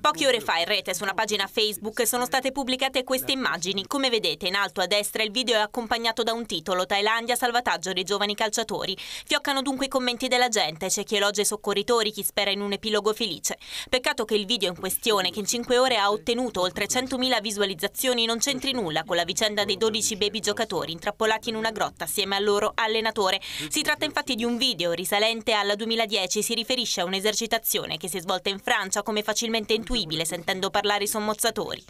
Poche ore fa in rete su una pagina Facebook sono state pubblicate queste immagini. Come vedete in alto a destra il video è accompagnato da un titolo Thailandia salvataggio dei giovani calciatori. Fioccano dunque i commenti della gente, c'è chi elogia i soccorritori, chi spera in un epilogo felice. Peccato che il video in questione, che in 5 ore ha ottenuto oltre 100.000 visualizzazioni, non c'entri nulla con la vicenda dei 12 baby giocatori intrappolati in una grotta assieme al loro allenatore. Si tratta infatti di un video risalente alla 2010, si riferisce a un'esercitazione che si è svolta in Francia come facilmente facilmente intuibile sentendo parlare i sommozzatori.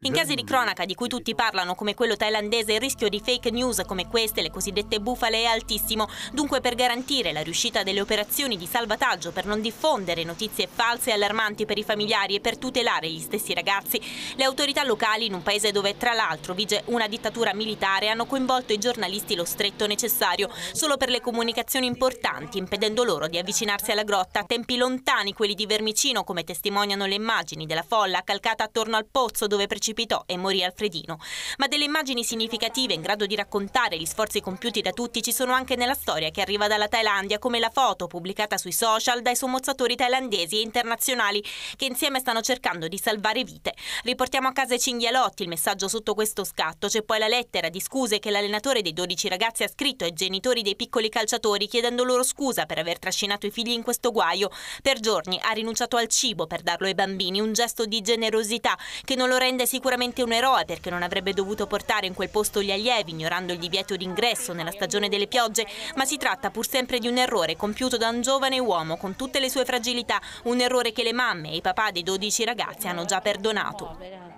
In casi di cronaca di cui tutti parlano, come quello thailandese, il rischio di fake news come queste, le cosiddette bufale, è altissimo. Dunque, per garantire la riuscita delle operazioni di salvataggio, per non diffondere notizie false e allarmanti per i familiari e per tutelare gli stessi ragazzi, le autorità locali, in un paese dove tra l'altro vige una dittatura militare, hanno coinvolto i giornalisti lo stretto necessario solo per le comunicazioni importanti, impedendo loro di avvicinarsi alla grotta. Tempi lontani quelli di Vermicino, come testimoniano le immagini della folla calcata attorno al pozzo dove precisamente precipitò e morì Alfredino. Ma delle immagini significative in grado di raccontare gli sforzi compiuti da tutti ci sono anche nella storia che arriva dalla Thailandia, come la foto pubblicata sui social dai sommozzatori thailandesi e internazionali che insieme stanno cercando di salvare vite. Riportiamo a casa i cinghialotti, il messaggio sotto questo scatto, c'è poi la lettera di scuse che l'allenatore dei 12 ragazzi ha scritto ai genitori dei piccoli calciatori chiedendo loro scusa per aver trascinato i figli in questo guaio. Per giorni ha rinunciato al cibo per darlo ai bambini, un gesto di generosità che non lo rende sicuro sicuramente un eroe perché non avrebbe dovuto portare in quel posto gli allievi ignorando il divieto d'ingresso nella stagione delle piogge, ma si tratta pur sempre di un errore compiuto da un giovane uomo con tutte le sue fragilità, un errore che le mamme e i papà dei 12 ragazzi hanno già perdonato.